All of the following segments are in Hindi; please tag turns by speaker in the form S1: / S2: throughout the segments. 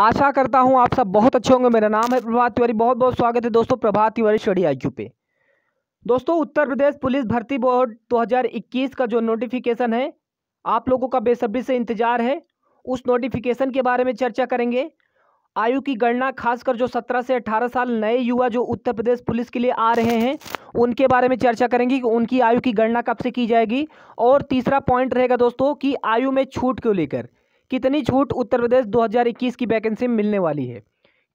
S1: आशा करता हूँ आप सब बहुत अच्छे होंगे मेरा नाम है प्रभात तिवारी बहुत बहुत स्वागत है दोस्तों प्रभात तिवारी स्टडी आई पे दोस्तों उत्तर प्रदेश पुलिस भर्ती बोर्ड 2021 का जो नोटिफिकेशन है आप लोगों का बेसब्री से इंतजार है उस नोटिफिकेशन के बारे में चर्चा करेंगे आयु की गणना खासकर जो 17 से 18 साल नए युवा जो उत्तर प्रदेश पुलिस के लिए आ रहे हैं उनके बारे में चर्चा करेंगे कि उनकी आयु की गणना कब से की जाएगी और तीसरा पॉइंट रहेगा दोस्तों कि आयु में छूट क्यों लेकर कितनी छूट उत्तर प्रदेश 2021 की वैकेंसी में मिलने वाली है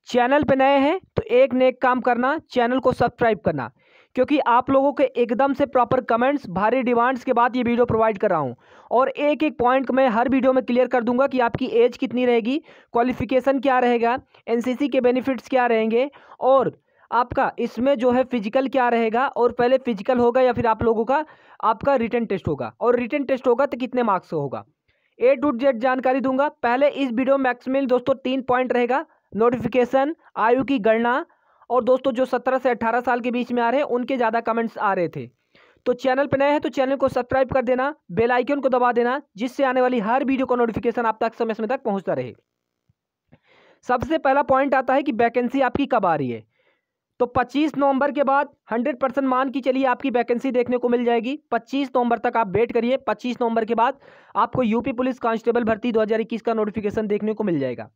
S1: चैनल पर नए हैं तो एक नेक काम करना चैनल को सब्सक्राइब करना क्योंकि आप लोगों के एकदम से प्रॉपर कमेंट्स भारी डिमांड्स के बाद ये वीडियो प्रोवाइड कर रहा हूँ और एक एक पॉइंट मैं हर वीडियो में क्लियर कर दूंगा कि आपकी एज कितनी रहेगी क्वालिफिकेशन क्या रहेगा एनसीसी के बेनिफिट्स क्या रहेंगे और आपका इसमें जो है फिजिकल क्या रहेगा और पहले फिजिकल होगा या फिर आप लोगों का आपका रिटर्न टेस्ट होगा और रिटर्न टेस्ट होगा तो कितने मार्क्स होगा ए टू जेड जानकारी दूंगा पहले इस वीडियो मैक्सिमम दोस्तों तीन पॉइंट रहेगा नोटिफिकेशन आयु की गणना और दोस्तों जो सत्रह से अट्ठारह साल के बीच में आ रहे हैं उनके ज़्यादा कमेंट्स आ रहे थे तो चैनल पर नए हैं तो चैनल को सब्सक्राइब कर देना बेल आइकन को दबा देना जिससे आने वाली हर वीडियो का नोटिफिकेशन आप तक समय समय तक पहुंचता रहे सबसे पहला पॉइंट आता है कि वैकेंसी आपकी कब आ रही है तो 25 नवंबर के बाद 100 परसेंट मान की चलिए आपकी वैकेंसी देखने को मिल जाएगी 25 नवंबर तक आप वेट करिए 25 नवंबर के बाद आपको यूपी पुलिस कांस्टेबल भर्ती 2021 का नोटिफिकेशन देखने को मिल जाएगा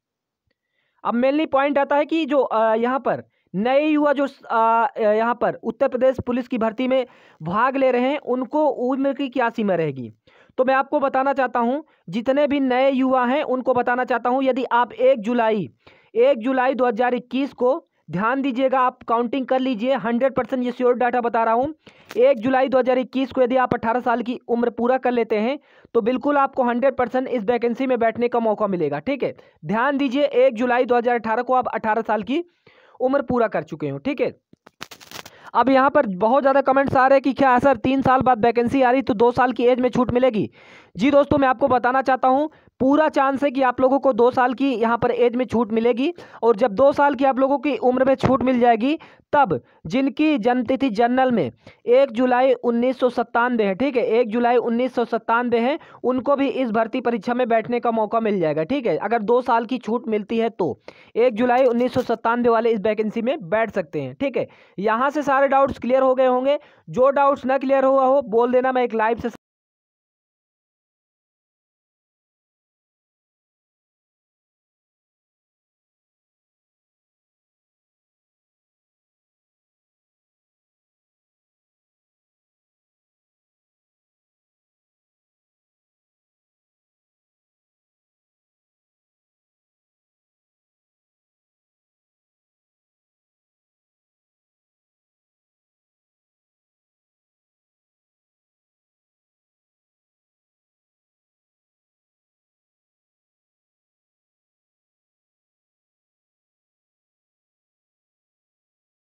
S1: अब मेनली पॉइंट आता है कि जो यहाँ पर नए युवा जो यहाँ पर उत्तर प्रदेश पुलिस की भर्ती में भाग ले रहे हैं उनको उम्र की क्या सीमा रहेगी तो मैं आपको बताना चाहता हूँ जितने भी नए युवा हैं उनको बताना चाहता हूँ यदि आप एक जुलाई एक जुलाई 2021 को ध्यान दीजिएगा आप काउंटिंग कर लीजिए 100 परसेंट ये श्योर डाटा बता रहा हूँ एक जुलाई 2021 को यदि आप 18 साल की उम्र पूरा कर लेते हैं तो बिल्कुल आपको 100 परसेंट इस वैकेंसी में बैठने का मौका मिलेगा ठीक है ध्यान दीजिए एक जुलाई 2018 को आप 18 साल की उम्र पूरा कर चुके हो ठीक है अब यहाँ पर बहुत ज़्यादा कमेंट्स आ रहे हैं कि क्या सर तीन साल बाद वैकेंसी आ रही तो दो साल की एज में छूट मिलेगी जी दोस्तों मैं आपको बताना चाहता हूँ पूरा चांस है कि आप लोगों को दो साल की यहाँ पर एज में छूट मिलेगी और जब दो साल की आप लोगों की उम्र में छूट मिल जाएगी तब जिनकी जन्मतिथि जनरल में एक जुलाई उन्नीस सौ है ठीक है एक जुलाई उन्नीस सौ है उनको भी इस भर्ती परीक्षा में बैठने का मौका मिल जाएगा ठीक है अगर दो साल की छूट मिलती है तो एक जुलाई उन्नीस सौ वाले इस वैकेंसी में बैठ सकते हैं ठीक है यहाँ से सारे डाउट्स क्लियर हो गए होंगे जो डाउट्स ना क्लियर हुआ हो बोल देना मैं एक लाइव से